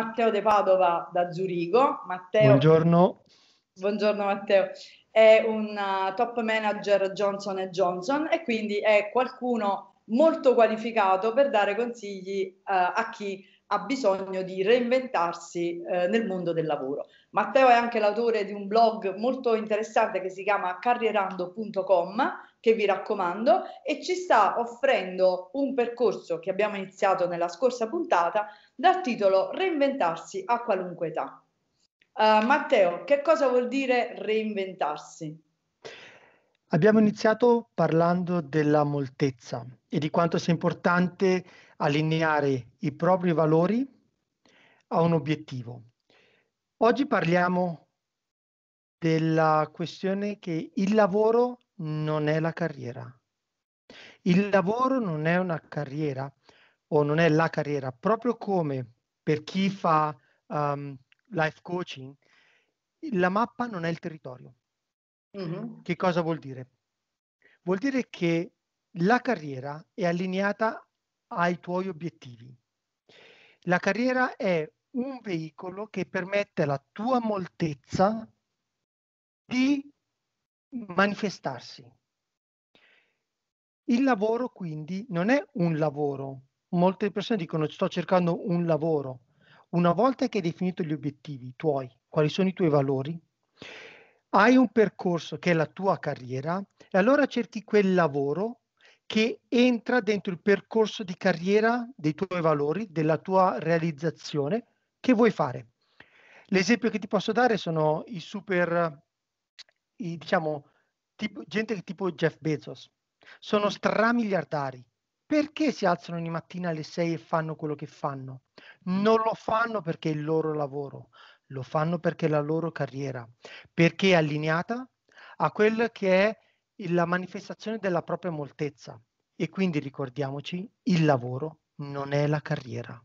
Matteo De Padova da Zurigo. Matteo, buongiorno. Buongiorno Matteo. È un uh, top manager Johnson Johnson e quindi è qualcuno molto qualificato per dare consigli uh, a chi ha bisogno di reinventarsi eh, nel mondo del lavoro. Matteo è anche l'autore di un blog molto interessante che si chiama carrierando.com che vi raccomando, e ci sta offrendo un percorso che abbiamo iniziato nella scorsa puntata dal titolo Reinventarsi a qualunque età. Uh, Matteo, che cosa vuol dire reinventarsi? Abbiamo iniziato parlando della moltezza e di quanto sia importante allineare i propri valori a un obiettivo. Oggi parliamo della questione che il lavoro non è la carriera. Il lavoro non è una carriera o non è la carriera, proprio come per chi fa um, life coaching, la mappa non è il territorio. Mm-hmm. Che cosa vuol dire? Vuol dire che la carriera è allineata ai tuoi obiettivi. La carriera è un veicolo che permette alla tua moltezza di manifestarsi. Il lavoro quindi non è un lavoro. Molte persone dicono sto cercando un lavoro. Una volta che hai definito gli obiettivi tuoi, quali sono i tuoi valori, hai un percorso che è la tua carriera e allora cerchi quel lavoro che entra dentro il percorso di carriera dei tuoi valori, della tua realizzazione che vuoi fare. L'esempio che ti posso dare sono i super i, diciamo, tipo, gente tipo Jeff Bezos, sono mm. stramiliardari. Perché si alzano ogni mattina alle 6 e fanno quello che fanno? Mm. Non lo fanno perché è il loro lavoro, lo fanno perché è la loro carriera, perché è allineata a quella che è la manifestazione della propria moltezza. E quindi ricordiamoci, il lavoro non è la carriera.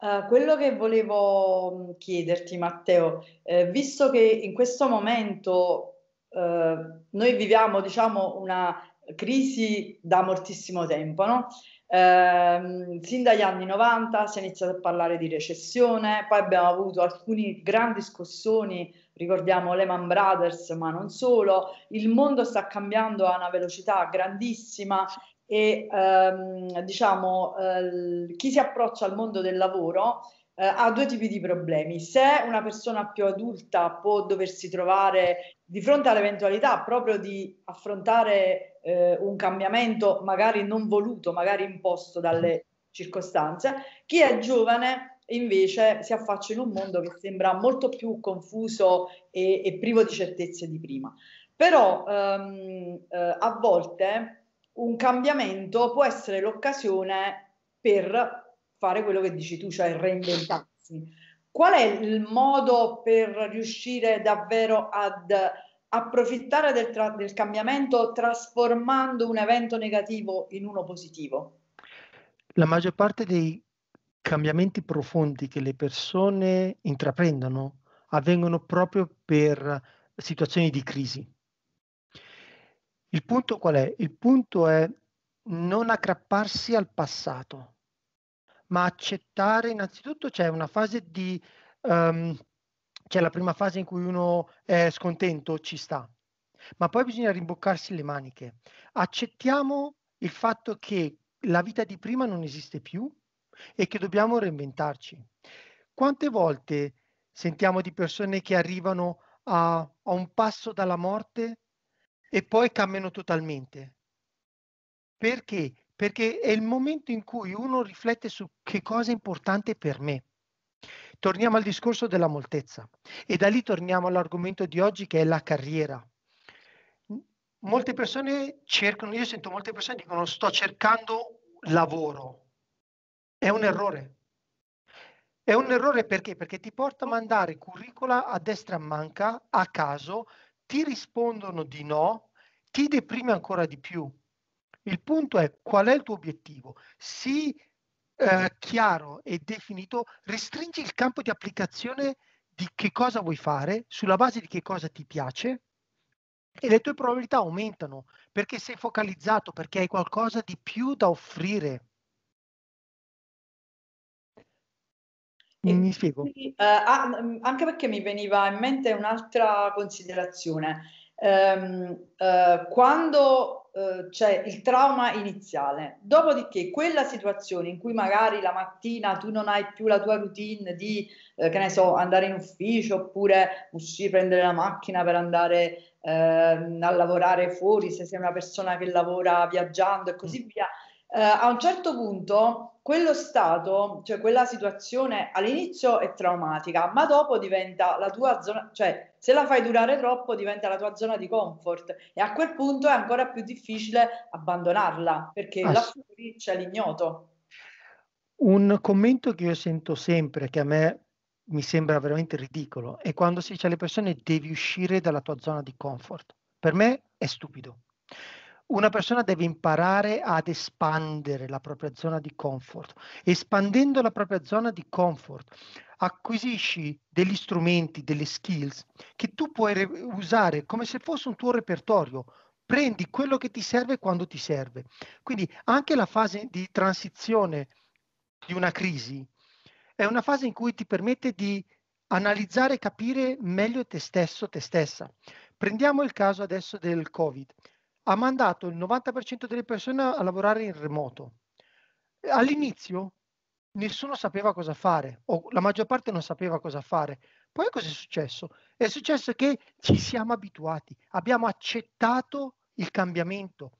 Uh, quello che volevo mm, chiederti, Matteo, eh, visto che in questo momento eh, noi viviamo, diciamo, una crisi da moltissimo tempo, no? eh, sin dagli anni 90 si è iniziato a parlare di recessione, poi abbiamo avuto alcune grandi scossoni, ricordiamo Lehman Brothers, ma non solo, il mondo sta cambiando a una velocità grandissima e ehm, diciamo eh, chi si approccia al mondo del lavoro eh, ha due tipi di problemi. Se una persona più adulta può doversi trovare di fronte all'eventualità proprio di affrontare eh, un cambiamento magari non voluto, magari imposto dalle circostanze, chi è giovane invece si affaccia in un mondo che sembra molto più confuso e, e privo di certezze di prima. Però ehm, eh, a volte un cambiamento può essere l'occasione per fare quello che dici tu, cioè reinventarsi. Qual è il modo per riuscire davvero ad approfittare del, tra- del cambiamento trasformando un evento negativo in uno positivo? La maggior parte dei cambiamenti profondi che le persone intraprendono avvengono proprio per situazioni di crisi il punto qual è? Il punto è non aggrapparsi al passato, ma accettare innanzitutto c'è una fase di... Um, c'è la prima fase in cui uno è scontento, ci sta, ma poi bisogna rimboccarsi le maniche. Accettiamo il fatto che la vita di prima non esiste più e che dobbiamo reinventarci. Quante volte sentiamo di persone che arrivano a, a un passo dalla morte e poi cambiano totalmente. Perché? Perché è il momento in cui uno riflette su che cosa è importante per me. Torniamo al discorso della moltezza e da lì torniamo all'argomento di oggi che è la carriera. Molte persone cercano, io sento molte persone che dicono sto cercando lavoro. È un errore. È un errore perché? Perché ti porta a mandare curricula a destra manca, a caso, ti rispondono di no, ti deprime ancora di più. Il punto è qual è il tuo obiettivo. Sii eh, chiaro e definito, restringi il campo di applicazione di che cosa vuoi fare, sulla base di che cosa ti piace, e le tue probabilità aumentano perché sei focalizzato, perché hai qualcosa di più da offrire. Mm. Mi spiego. Quindi, eh, ah, mm, anche perché mi veniva in mente un'altra considerazione. Um, uh, quando uh, c'è il trauma iniziale, dopodiché quella situazione in cui magari la mattina tu non hai più la tua routine di, eh, che ne so, andare in ufficio oppure uscire, prendere la macchina per andare eh, a lavorare fuori, se sei una persona che lavora viaggiando e così mm. via, eh, a un certo punto quello stato, cioè quella situazione all'inizio è traumatica, ma dopo diventa la tua zona, cioè se la fai durare troppo diventa la tua zona di comfort e a quel punto è ancora più difficile abbandonarla perché ah, là fuori c'è l'ignoto. Un commento che io sento sempre, che a me mi sembra veramente ridicolo, è quando si dice alle persone devi uscire dalla tua zona di comfort. Per me è stupido una persona deve imparare ad espandere la propria zona di comfort. Espandendo la propria zona di comfort, acquisisci degli strumenti, delle skills che tu puoi re- usare come se fosse un tuo repertorio. Prendi quello che ti serve quando ti serve. Quindi anche la fase di transizione di una crisi è una fase in cui ti permette di analizzare e capire meglio te stesso, te stessa. Prendiamo il caso adesso del Covid ha mandato il 90% delle persone a lavorare in remoto. All'inizio nessuno sapeva cosa fare, o la maggior parte non sapeva cosa fare. Poi cosa è successo? È successo che ci siamo abituati, abbiamo accettato il cambiamento.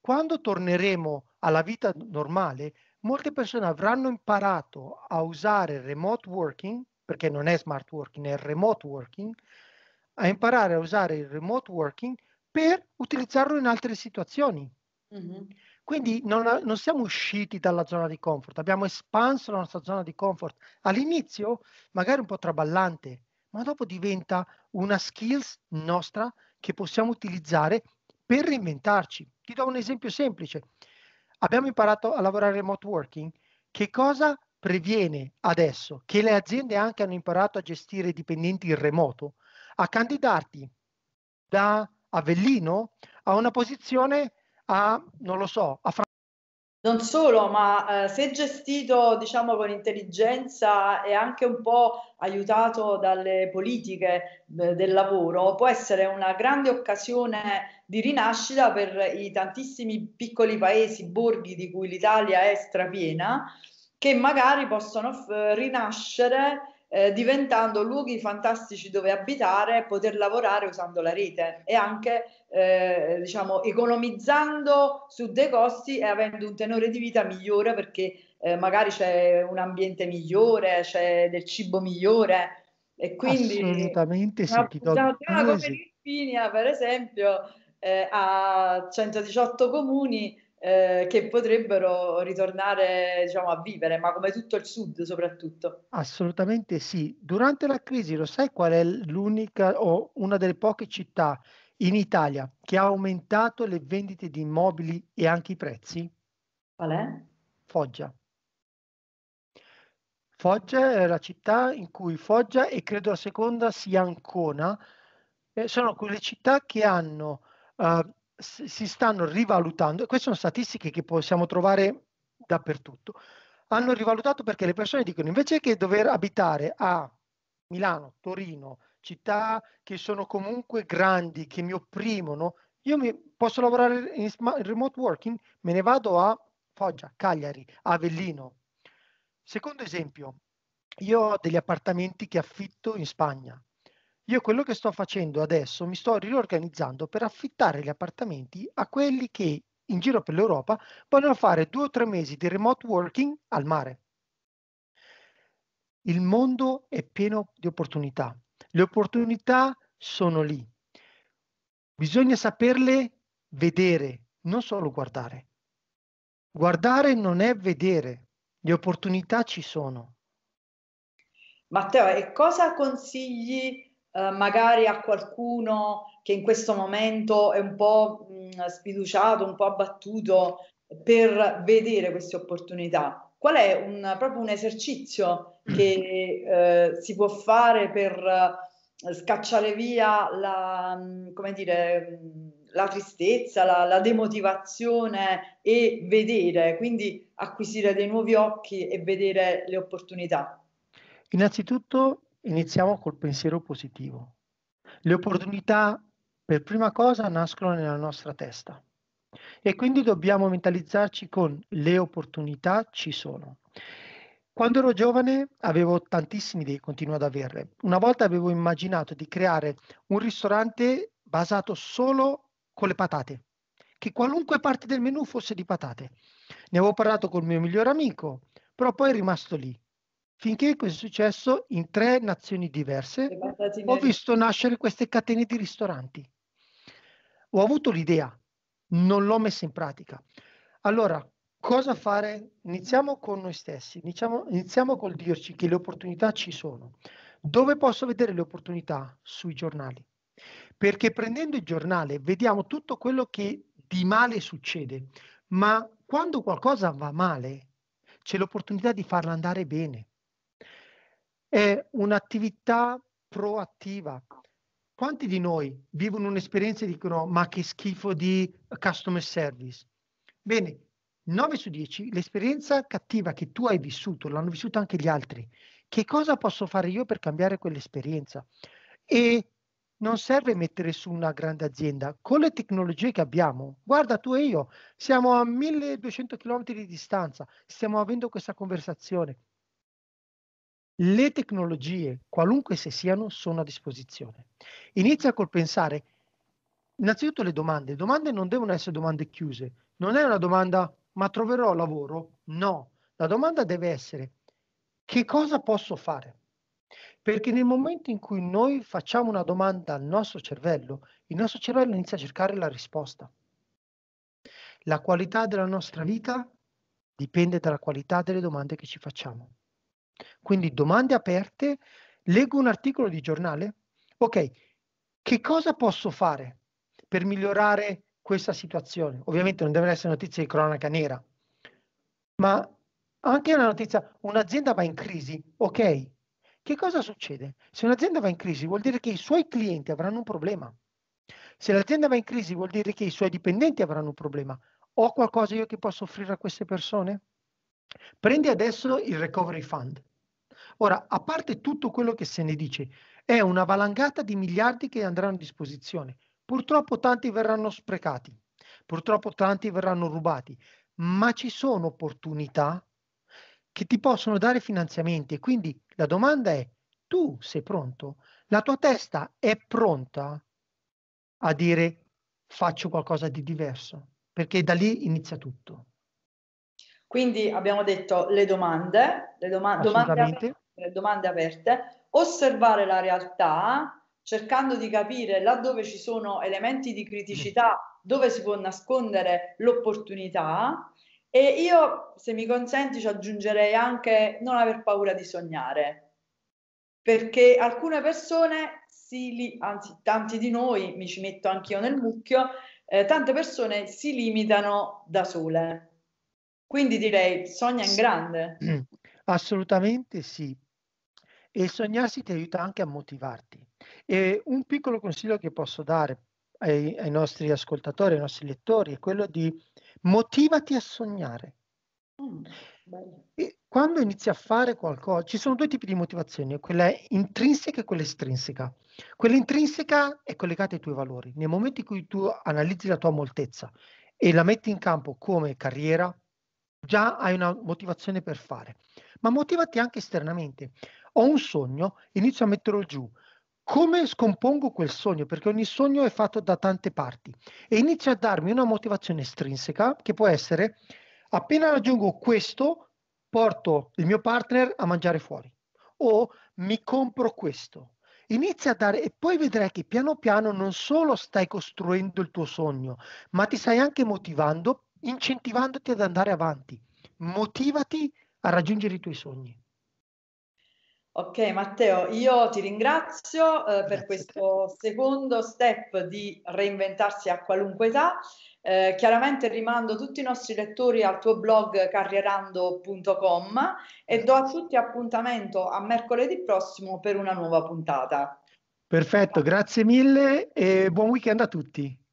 Quando torneremo alla vita normale, molte persone avranno imparato a usare remote working, perché non è smart working, è remote working, a imparare a usare il remote working per utilizzarlo in altre situazioni. Mm-hmm. Quindi non, non, siamo usciti dalla zona di comfort, abbiamo espanso la nostra zona di comfort. All'inizio magari un po' traballante, ma dopo diventa una skills nostra che possiamo utilizzare per reinventarci. Ti do un esempio semplice. Abbiamo imparato a lavorare remote working. Che cosa previene adesso che le aziende anche hanno imparato a gestire i dipendenti in remoto? A candidarti da Avellino a una posizione a, non lo so, a Fran- non solo, ma eh, se gestito diciamo con intelligenza e anche un po' aiutato dalle politiche eh, del lavoro, può essere una grande occasione di rinascita per i tantissimi piccoli paesi, borghi di cui l'Italia è strapiena, che magari possono eh, rinascere eh, diventando luoghi fantastici dove abitare, poter lavorare usando la rete e anche eh, diciamo, economizzando su dei costi e avendo un tenore di vita migliore perché eh, magari c'è un ambiente migliore, c'è del cibo migliore e quindi assolutamente sì, ti do come l'Irpinia eh, per esempio eh, ha 118 comuni eh, che potrebbero ritornare diciamo, a vivere, ma come tutto il sud soprattutto. Assolutamente sì. Durante la crisi lo sai qual è l'unica o una delle poche città in Italia che ha aumentato le vendite di immobili e anche i prezzi? Qual è? Foggia. Foggia è la città in cui Foggia e credo la seconda sia Ancona, eh, sono quelle città che hanno uh, si stanno rivalutando, e queste sono statistiche che possiamo trovare dappertutto, hanno rivalutato perché le persone dicono invece che dover abitare a Milano, Torino, città che sono comunque grandi, che mi opprimono, io mi, posso lavorare in remote working, me ne vado a Foggia, Cagliari, Avellino. Secondo esempio, io ho degli appartamenti che affitto in Spagna, io quello che sto facendo adesso mi sto riorganizzando per affittare gli appartamenti a quelli che in giro per l'Europa vogliono fare due o tre mesi di remote working al mare. Il mondo è pieno di opportunità. Le opportunità sono lì. Bisogna saperle vedere, non solo guardare. Guardare non è vedere, le opportunità ci sono. Matteo, e cosa consigli eh, magari a qualcuno che in questo momento è un po' mh, mm, sfiduciato, un po' abbattuto per vedere queste opportunità? Qual è un, proprio un esercizio mm. che eh, si può fare per eh, scacciare via la, mm, come dire, la tristezza, la, la, demotivazione e vedere, quindi acquisire dei nuovi occhi e vedere le opportunità? Innanzitutto iniziamo col pensiero positivo. Le opportunità, per prima cosa, nascono nella nostra testa e quindi dobbiamo mentalizzarci con le opportunità ci sono. Quando ero giovane avevo tantissime idee, continuo ad averle. Una volta avevo immaginato di creare un ristorante basato solo con le patate, che qualunque parte del menù fosse di patate. Ne avevo parlato col mio migliore amico, però poi è rimasto lì finché questo è successo in tre nazioni diverse, ho visto nascere queste catene di ristoranti. Ho avuto l'idea, non l'ho messa in pratica. Allora, cosa fare? Iniziamo con noi stessi, iniziamo, iniziamo col dirci che le opportunità ci sono. Dove posso vedere le opportunità? Sui giornali. Perché prendendo il giornale vediamo tutto quello che di male succede, ma quando qualcosa va male c'è l'opportunità di farla andare bene è un'attività proattiva. Quanti di noi vivono un'esperienza e dicono ma che schifo di customer service? Bene, 9 su 10 l'esperienza cattiva che tu hai vissuto, l'hanno vissuta anche gli altri. Che cosa posso fare io per cambiare quell'esperienza? E non serve mettere su una grande azienda. Con le tecnologie che abbiamo, guarda tu e io, siamo a 1200 km di distanza, stiamo avendo questa conversazione. Le tecnologie, qualunque se siano, sono a disposizione. Inizia col pensare, innanzitutto le domande. Le domande non devono essere domande chiuse. Non è una domanda, ma troverò lavoro? No. La domanda deve essere, che cosa posso fare? Perché nel momento in cui noi facciamo una domanda al nostro cervello, il nostro cervello inizia a cercare la risposta. La qualità della nostra vita dipende dalla qualità delle domande che ci facciamo. Quindi domande aperte, leggo un articolo di giornale, ok, che cosa posso fare per migliorare questa situazione? Ovviamente non deve essere notizia di cronaca nera, ma anche una notizia, un'azienda va in crisi, ok, che cosa succede? Se un'azienda va in crisi vuol dire che i suoi clienti avranno un problema. Se l'azienda va in crisi vuol dire che i suoi dipendenti avranno un problema. Ho qualcosa io che posso offrire a queste persone? Prendi adesso il recovery fund. Ora, a parte tutto quello che se ne dice, è una valangata di miliardi che andranno a disposizione. Purtroppo tanti verranno sprecati, purtroppo tanti verranno rubati, ma ci sono opportunità che ti possono dare finanziamenti quindi la domanda è tu sei pronto? La tua testa è pronta a dire faccio qualcosa di diverso? Perché da lì inizia tutto. Quindi abbiamo detto le domande, le doma- domande, aperte, domande aperte, osservare la realtà, cercando di capire laddove ci sono elementi di criticità, dove si può nascondere l'opportunità. E io, se mi consenti, ci aggiungerei anche non aver paura di sognare, perché alcune persone, si li- anzi tanti di noi, mi ci metto anch'io nel mucchio, eh, tante persone si limitano da sole. Quindi direi sogna in grande. Assolutamente sì. E sognarsi ti aiuta anche a motivarti. E un piccolo consiglio che posso dare ai, ai nostri ascoltatori, ai nostri lettori, è quello di motivati a sognare. Mm, quando inizi a fare qualcosa, ci sono due tipi di motivazioni, quella intrinseca e quella estrinseca. Quella intrinseca è collegata ai tuoi valori. Nel momento in cui tu analizzi la tua moltezza e la metti in campo come carriera, già hai una motivazione per fare, ma motivati anche esternamente. Ho un sogno, inizio a metterlo giù. Come scompongo quel sogno? Perché ogni sogno è fatto da tante parti e inizio a darmi una motivazione estrinseca che può essere appena raggiungo questo, porto il mio partner a mangiare fuori o mi compro questo. Inizia a dare e poi vedrai che piano piano non solo stai costruendo il tuo sogno, ma ti stai anche motivando incentivandoti ad andare avanti. Motivati a raggiungere i tuoi sogni. Ok Matteo, io ti ringrazio eh, per questo secondo step di reinventarsi a qualunque età. Eh, chiaramente rimando tutti i nostri lettori al tuo blog carrierando.com e do a tutti appuntamento a mercoledì prossimo per una nuova puntata. Perfetto, grazie mille e buon weekend a tutti.